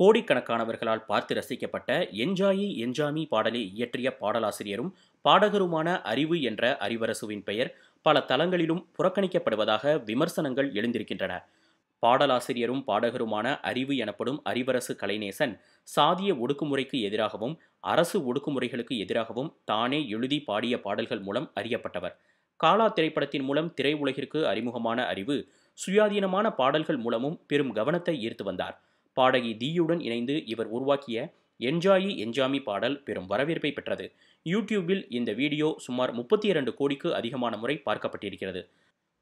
கோடிக்கணக்கானவர்களால் பார்த்து ரசிக்கப்பட்ட என்ஜாயி என்ஜாமி பாடலை இயற்றிய பாடலாசிரியரும் பாடகருமான அறிவு என்ற அறிவரசுவின் பெயர் பல தளங்களிலும் புறக்கணிக்கப்படுவதாக விமர்சனங்கள் எழுந்திருக்கின்றன பாடலாசிரியரும் பாடகருமான அறிவு எனப்படும் அறிவரசு கலைநேசன் சாதிய ஒடுக்குமுறைக்கு எதிராகவும் அரசு ஒடுக்குமுறைகளுக்கு எதிராகவும் தானே எழுதி பாடிய பாடல்கள் மூலம் அறியப்பட்டவர் காலா திரைப்படத்தின் மூலம் திரையுலகிற்கு அறிமுகமான அறிவு சுயாதீனமான பாடல்கள் மூலமும் பெரும் கவனத்தை ஈர்த்து வந்தார் பாடகி தீயுடன் இணைந்து இவர் உருவாக்கிய என்ஜாயி என்ஜாமி பாடல் பெரும் வரவேற்பை பெற்றது யூடியூபில் இந்த வீடியோ சுமார் முப்பத்தி இரண்டு கோடிக்கு அதிகமான முறை பார்க்கப்பட்டிருக்கிறது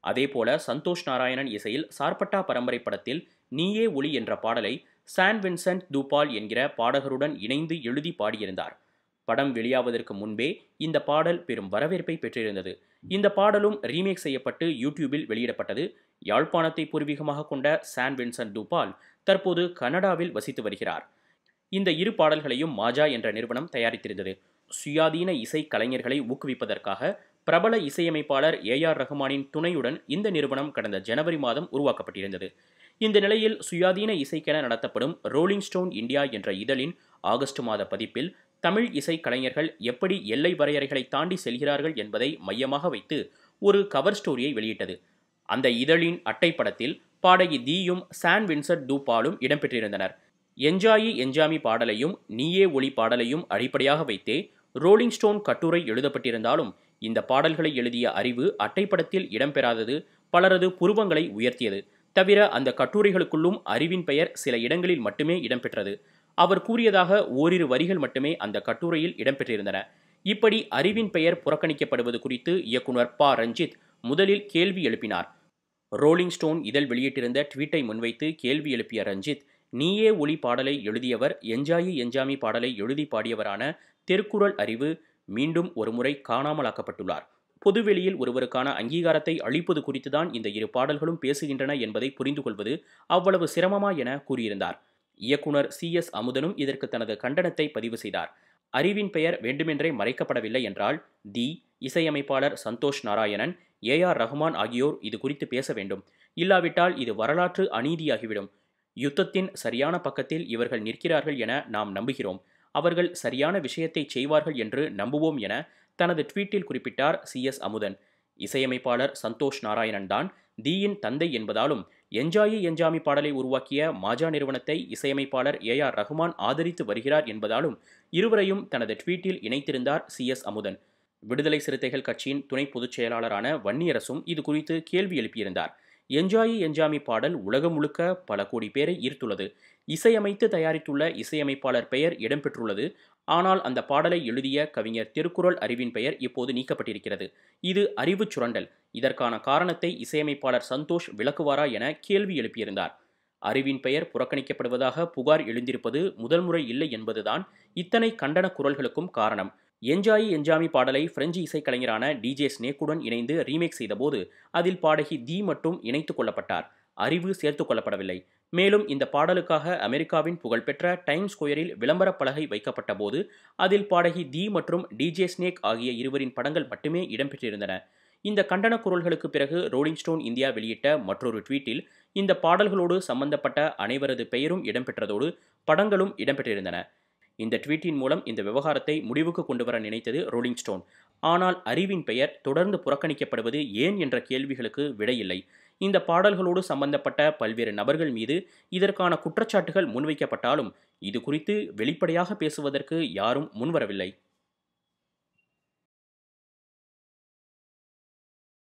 அதேபோல சந்தோஷ் நாராயணன் இசையில் சார்பட்டா பரம்பரை படத்தில் நீயே ஒளி என்ற பாடலை சான் வின்சென்ட் தூபால் என்கிற பாடகருடன் இணைந்து எழுதி பாடியிருந்தார் படம் வெளியாவதற்கு முன்பே இந்த பாடல் பெரும் வரவேற்பை பெற்றிருந்தது இந்த பாடலும் ரீமேக் செய்யப்பட்டு யூடியூபில் வெளியிடப்பட்டது யாழ்ப்பாணத்தை பூர்வீகமாக கொண்ட சான் வின்சன் டூபால் தற்போது கனடாவில் வசித்து வருகிறார் இந்த இரு பாடல்களையும் மாஜா என்ற நிறுவனம் தயாரித்திருந்தது சுயாதீன இசை கலைஞர்களை ஊக்குவிப்பதற்காக பிரபல இசையமைப்பாளர் ஏ ஆர் ரஹ்மானின் துணையுடன் இந்த நிறுவனம் கடந்த ஜனவரி மாதம் உருவாக்கப்பட்டிருந்தது இந்த நிலையில் சுயாதீன இசைக்கென நடத்தப்படும் ரோலிங் ஸ்டோன் இந்தியா என்ற இதழின் ஆகஸ்ட் மாத பதிப்பில் தமிழ் இசை கலைஞர்கள் எப்படி எல்லை வரையறைகளை தாண்டி செல்கிறார்கள் என்பதை மையமாக வைத்து ஒரு கவர் ஸ்டோரியை வெளியிட்டது அந்த இதழின் அட்டைப்படத்தில் பாடகி தீயும் சான் வின்சர் டூபாலும் இடம்பெற்றிருந்தனர் என்ஜாயி என்ஜாமி பாடலையும் நீயே ஒளி பாடலையும் அடிப்படையாக வைத்தே ரோலிங் ஸ்டோன் கட்டுரை எழுதப்பட்டிருந்தாலும் இந்த பாடல்களை எழுதிய அறிவு அட்டைப்படத்தில் இடம்பெறாதது பலரது புருவங்களை உயர்த்தியது தவிர அந்த கட்டுரைகளுக்குள்ளும் அறிவின் பெயர் சில இடங்களில் மட்டுமே இடம்பெற்றது அவர் கூறியதாக ஓரிரு வரிகள் மட்டுமே அந்த கட்டுரையில் இடம்பெற்றிருந்தன இப்படி அறிவின் பெயர் புறக்கணிக்கப்படுவது குறித்து இயக்குனர் ப ரஞ்சித் முதலில் கேள்வி எழுப்பினார் ரோலிங் ஸ்டோன் இதழ் வெளியிட்டிருந்த ட்வீட்டை முன்வைத்து கேள்வி எழுப்பிய ரஞ்சித் நீயே ஒளி பாடலை எழுதியவர் எஞ்சாயி எஞ்சாமி பாடலை எழுதி பாடியவரான திருக்குறள் அறிவு மீண்டும் ஒருமுறை காணாமல் ஆக்கப்பட்டுள்ளார் பொதுவெளியில் ஒருவருக்கான அங்கீகாரத்தை அளிப்பது குறித்துதான் இந்த இரு பாடல்களும் பேசுகின்றன என்பதை புரிந்து கொள்வது அவ்வளவு சிரமமா என கூறியிருந்தார் இயக்குனர் சி எஸ் அமுதனும் இதற்கு தனது கண்டனத்தை பதிவு செய்தார் அறிவின் பெயர் வேண்டுமென்றே மறைக்கப்படவில்லை என்றால் தி இசையமைப்பாளர் சந்தோஷ் நாராயணன் ஏ ஆர் ரஹ்மான் ஆகியோர் இது குறித்து பேச வேண்டும் இல்லாவிட்டால் இது வரலாற்று அநீதியாகிவிடும் யுத்தத்தின் சரியான பக்கத்தில் இவர்கள் நிற்கிறார்கள் என நாம் நம்புகிறோம் அவர்கள் சரியான விஷயத்தை செய்வார்கள் என்று நம்புவோம் என தனது ட்வீட்டில் குறிப்பிட்டார் சி எஸ் அமுதன் இசையமைப்பாளர் சந்தோஷ் நாராயணன் தான் தீயின் தந்தை என்பதாலும் என்ஜாயி என்ஜாமி பாடலை உருவாக்கிய மாஜா நிறுவனத்தை இசையமைப்பாளர் ஏ ஆர் ரஹ்மான் ஆதரித்து வருகிறார் என்பதாலும் இருவரையும் தனது ட்வீட்டில் இணைத்திருந்தார் சி எஸ் அமுதன் விடுதலை சிறுத்தைகள் கட்சியின் துணை பொதுச் செயலாளரான வன்னியரசும் இது குறித்து கேள்வி எழுப்பியிருந்தார் என்ஜாயி என்ஜாமி பாடல் உலகம் முழுக்க பல கோடி பேரை ஈர்த்துள்ளது இசையமைத்து தயாரித்துள்ள இசையமைப்பாளர் பெயர் இடம்பெற்றுள்ளது ஆனால் அந்த பாடலை எழுதிய கவிஞர் திருக்குறள் அறிவின் பெயர் இப்போது நீக்கப்பட்டிருக்கிறது இது அறிவு சுரண்டல் இதற்கான காரணத்தை இசையமைப்பாளர் சந்தோஷ் விளக்குவாரா என கேள்வி எழுப்பியிருந்தார் அறிவின் பெயர் புறக்கணிக்கப்படுவதாக புகார் எழுந்திருப்பது முதல் முறை இல்லை என்பதுதான் இத்தனை கண்டன குரல்களுக்கும் காரணம் என்ஜாயி என்ஜாமி பாடலை பிரெஞ்சு இசைக்கலைஞரான டிஜே ஸ்னேக்குடன் இணைந்து ரீமேக் செய்தபோது அதில் பாடகி தி மட்டும் இணைத்துக் கொள்ளப்பட்டார் அறிவு சேர்த்து கொள்ளப்படவில்லை மேலும் இந்த பாடலுக்காக அமெரிக்காவின் புகழ்பெற்ற டைம் ஸ்கொயரில் விளம்பர பலகை வைக்கப்பட்ட போது அதில் பாடகி தி மற்றும் டிஜே ஸ்னேக் ஆகிய இருவரின் படங்கள் மட்டுமே இடம்பெற்றிருந்தன இந்த கண்டன குரல்களுக்கு பிறகு ரோலிங் ஸ்டோன் இந்தியா வெளியிட்ட மற்றொரு ட்வீட்டில் இந்த பாடல்களோடு சம்பந்தப்பட்ட அனைவரது பெயரும் இடம்பெற்றதோடு படங்களும் இடம்பெற்றிருந்தன இந்த ட்வீட்டின் மூலம் இந்த விவகாரத்தை முடிவுக்கு கொண்டு வர நினைத்தது ரோலிங் ஸ்டோன் ஆனால் அறிவின் பெயர் தொடர்ந்து புறக்கணிக்கப்படுவது ஏன் என்ற கேள்விகளுக்கு விடையில்லை இந்த பாடல்களோடு சம்பந்தப்பட்ட பல்வேறு நபர்கள் மீது இதற்கான குற்றச்சாட்டுகள் முன்வைக்கப்பட்டாலும் இது குறித்து வெளிப்படையாக பேசுவதற்கு யாரும் முன்வரவில்லை